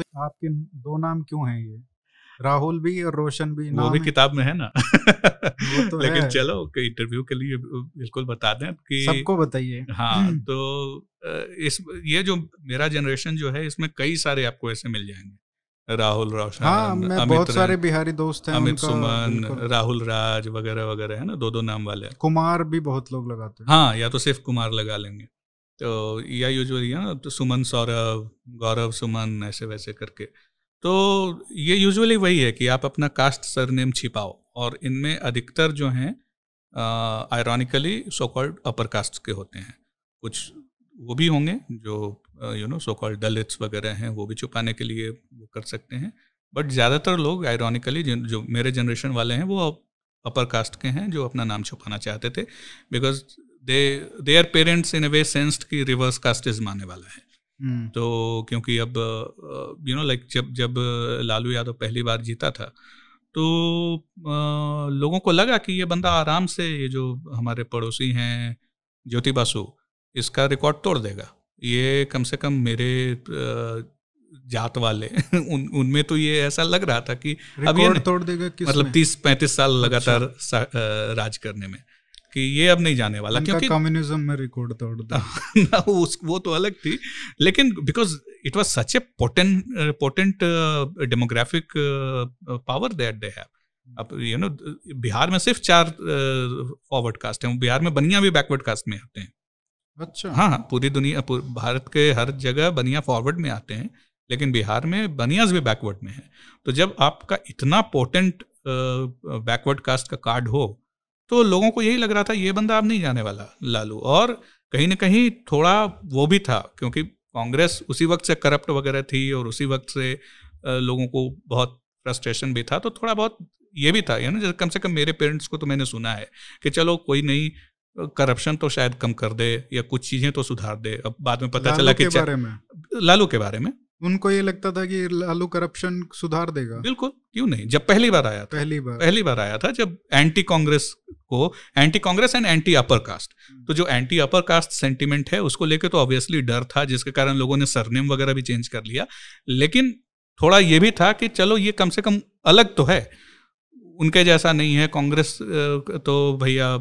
तो आपके दो नाम क्यों हैं ये राहुल भी और रोशन भी वो भी किताब में है ना वो तो लेकिन है। चलो इंटरव्यू के लिए बिल्कुल बता दें कि सबको बताइए हाँ हम्म। तो इस ये जो मेरा जनरेशन जो है इसमें कई सारे आपको ऐसे मिल जाएंगे राहुल रोशन हाँ, मैं बहुत सारे बिहारी दोस्त हैं अमित सुमन राहुल राज वगैरह वगैरह है ना दो दो नाम वाले कुमार भी बहुत लोग लगाते हैं हाँ या तो सिर्फ कुमार लगा लेंगे तो या यूजुअली है ना तो सुमन सौरभ गौरव सुमन ऐसे वैसे करके तो ये यूजुअली वही है कि आप अपना कास्ट सरनेम छिपाओ और इनमें अधिकतर जो हैं ironically so called upper caste के होते हैं कुछ वो भी होंगे जो you know so called Dalits वगैरह हैं वो भी छुपाने के लिए वो कर सकते हैं बट ज़्यादातर लोग आयरॉनिकली जो मेरे जनरेशन वाले हैं वो अपर कास्ट के हैं जो अपना नाम छुपाना चाहते थे because they their parents in a way sensed कि रिवर्स कास्टिज्म आने वाला है hmm. तो क्योंकि अब यू नो लाइक जब जब लालू यादव पहली बार जीता था तो आ, लोगों को लगा कि ये बंदा आराम से ये जो हमारे पड़ोसी हैं ज्योति बासु इसका रिकॉर्ड तोड़ देगा ये कम से कम मेरे आ, जात वाले उन उनमें तो ये ऐसा लग रहा था कि अब ये तोड़ देगा किस मतलब तीस पैंतीस साल लगातार अच्छा। राज करने में कि ये अब नहीं जाने वाला क्योंकि कम्युनिज्म में रिकॉर्ड तोड़ ना वो तो अलग थी लेकिन because it was such a potent potent demographic power that they have अब यू नो बिहार में सिर्फ चार फॉरवर्ड uh, कास्ट हैं बिहार में बनिया भी बैकवर्ड कास्ट में आते हैं अच्छा हाँ, हाँ पूरी दुनिया पूर, भारत के हर जगह बनिया फॉरवर्ड में आते हैं लेकिन बिहार में बनियाज भी बैकवर्ड में है तो जब आपका इतना पोटेंट बैकवर्ड कास्ट का कार्ड हो तो लोगों को यही लग रहा था ये बंदा अब नहीं जाने वाला लालू और कहीं ना कहीं थोड़ा वो भी था क्योंकि कांग्रेस उसी वक्त से करप्ट वगैरह थी और उसी वक्त से लोगों को बहुत फ्रस्ट्रेशन भी था तो थोड़ा बहुत ये भी था ना कम से कम मेरे पेरेंट्स को तो मैंने सुना है कि चलो कोई नहीं करप्शन तो शायद कम कर दे या कुछ चीजें तो सुधार दे अब बाद में पता चला कि लालू के बारे में उनको ये लगता था कि लालू करप्शन सुधार देगा बिल्कुल क्यों नहीं जब पहली बार आया था पहली बार पहली बार आया था जब एंटी कांग्रेस को anti Congress and anti upper caste तो जो एंटी अपर कास्ट सेंटिमेंट है उसको लेके तो ऑब्वियसली डर था जिसके कारण लोगों ने सरनेम वगैरह भी चेंज कर लिया लेकिन थोड़ा ये भी था कि चलो ये कम से कम अलग तो है उनके जैसा नहीं है कांग्रेस तो भैया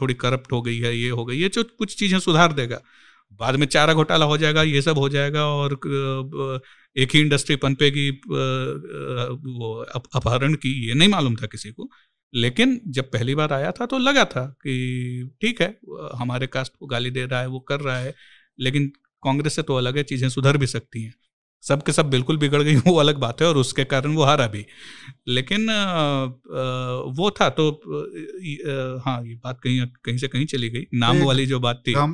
थोड़ी करप्ट हो गई है ये हो गई ये जो कुछ चीज़ें सुधार देगा बाद में चारा घोटाला हो जाएगा ये सब हो जाएगा और एक ही इंडस्ट्री पनपेगी वो अपहरण की ये नहीं मालूम था किसी को लेकिन जब पहली बार आया था तो लगा था कि ठीक है हमारे कास्ट को गाली दे रहा है वो कर रहा है लेकिन कांग्रेस से तो अलग है चीज़ें सुधर भी सकती हैं सब के सब बिल्कुल बिगड़ गई वो अलग बात है और उसके कारण वो हारा भी लेकिन आ, आ, वो था तो हाँ ये बात कहीं कहीं से कहीं चली गई नाम वाली जो बात थी हाँ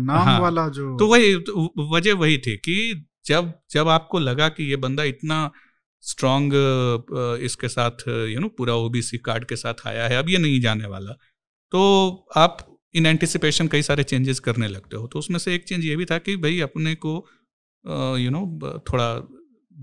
नाम हाँ, वाला जो तो वही तो वजह वही थी कि जब जब आपको लगा कि ये बंदा इतना स्ट्रांग इसके साथ यू नो पूरा ओबीसी कार्ड के साथ आया है अब ये नहीं जाने वाला तो आप इन एंटिसिपेशन कई सारे चेंजेस करने लगते हो तो उसमें से एक चेंज ये भी था कि भाई अपने को यू नो थोड़ा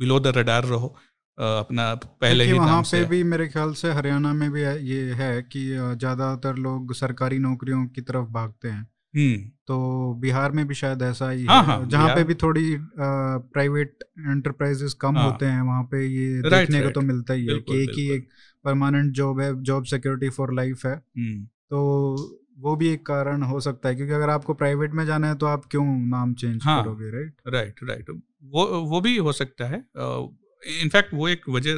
बिलो द रडार रहो अपना पहले ही वहाँ पे भी मेरे ख्याल से हरियाणा में भी ये है कि ज़्यादातर लोग सरकारी नौकरियों की तरफ भागते हैं हम्म। तो बिहार में भी शायद ऐसा ही हाँ, हाँ, जहाँ पे भी थोड़ी प्राइवेट एंटरप्राइजेस कम हाँ, होते हैं वहाँ पे ये राइट, देखने को तो मिलता ही है कि एक ही एक परमानेंट जॉब है जॉब सिक्योरिटी फॉर लाइफ है हम्म। तो वो भी एक कारण हो सकता है क्योंकि अगर आपको प्राइवेट में जाना है तो आप क्यों नाम चेंज हाँ, करोगे राइट राइट राइट वो वो भी हो सकता है इनफैक्ट वो एक वजह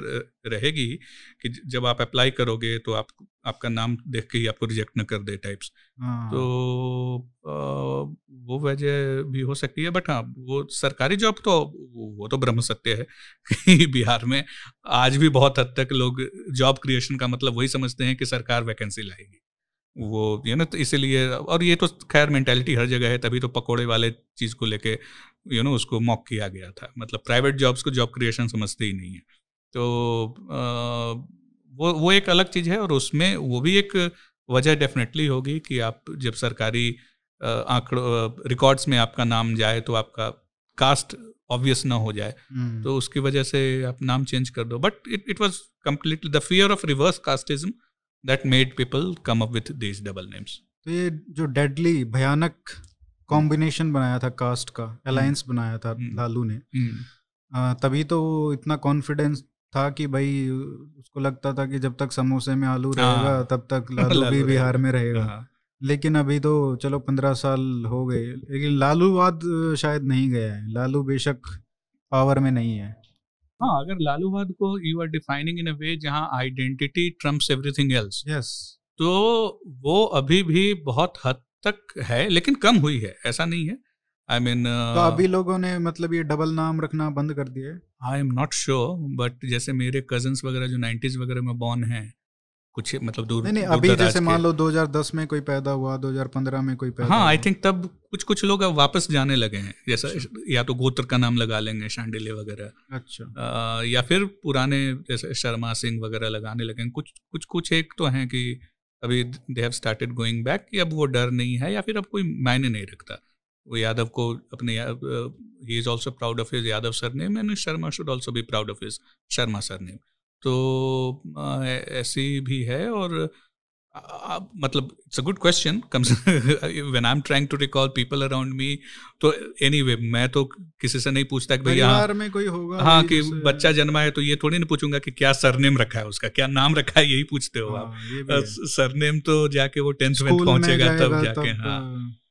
रहेगी कि जब आप अप्लाई करोगे तो आप आपका नाम देख के ही आपको रिजेक्ट ना कर दे टाइप्स हाँ। तो uh, वो वजह भी हो सकती है बट हाँ वो सरकारी जॉब तो वो तो ब्रह्म सत्य है कि बिहार में आज भी बहुत हद तक लोग जॉब क्रिएशन का मतलब वही समझते हैं कि सरकार वैकेंसी लाएगी वो यू ना तो इसीलिए और ये तो खैर मेंटेलिटी हर जगह है तभी तो पकोड़े वाले चीज़ को लेके यू नो उसको मॉक किया गया था मतलब प्राइवेट जॉब्स को जॉब क्रिएशन समझते ही नहीं है तो आ, वो वो एक अलग चीज़ है और उसमें वो भी एक वजह डेफिनेटली होगी कि आप जब सरकारी आंकड़ों रिकॉर्ड्स में आपका नाम जाए तो आपका कास्ट ऑब्वियस ना हो जाए हम्म। तो उसकी वजह से आप नाम चेंज कर दो but it it was completely the fear of reverse casteism that made people come up with these double names तो ये जो डेडली भयानक कॉम्बिनेशन बनाया था कास्ट का अलायंस hmm. बनाया था hmm. लालू ने hmm. तभी तो इतना कॉन्फिडेंस था कि भाई उसको लगता था कि जब तक समोसे में आलू हाँ। रहेगा तब तक लालू, लालू भी बिहार में रहेगा हाँ। लेकिन अभी तो चलो पंद्रह साल हो गए लेकिन लालूवाद शायद नहीं गया है लालू बेशक पावर में नहीं है हाँ अगर लालूवाद को you are defining in a way जहाँ identity trumps everything else yes तो वो अभी भी बहुत हद तक है लेकिन कम हुई है ऐसा नहीं है आई I मीन mean, तो uh, तो अभी लोगों ने मतलब ये डबल नाम रखना बंद कर है I am not sure but जैसे मेरे कजन्स वगैरह जो नाइन्टीज वगैरह में बॉर्न हैं कुछ मतलब दूर नहीं, नहीं दूर अभी जैसे मान लो 2010 में कोई पैदा हुआ 2015 में कोई पैदा हाँ आई थिंक तब कुछ कुछ लोग अब वापस जाने लगे हैं जैसा अच्छा। या तो गोत्र का नाम लगा लेंगे शांडिले वगैरह अच्छा आ, या फिर पुराने जैसे शर्मा सिंह वगैरह लगाने लगे कुछ कुछ कुछ एक तो हैं कि अभी they have started going back कि अब वो डर नहीं है या फिर अब कोई मायने नहीं रखता वो यादव को अपने ही is also proud of his Yadav surname and Sharma should also be proud of his Sharma surname तो ऐसी भी है और आ, मतलब इट्स अ गुड क्वेश्चन कम से when I am trying to recall people around me तो एनीवे anyway, मैं तो किसी से नहीं पूछता कि भैया हाँ, में कोई होगा हाँ कि बच्चा जन्मा है तो ये थोड़ी ना पूछूंगा कि क्या सरनेम रखा है उसका क्या नाम रखा है यही पूछते हो हाँ, आप सरनेम तो जाके वो टेंथ में पहुंचेगा तब जाके हाँ, हाँ।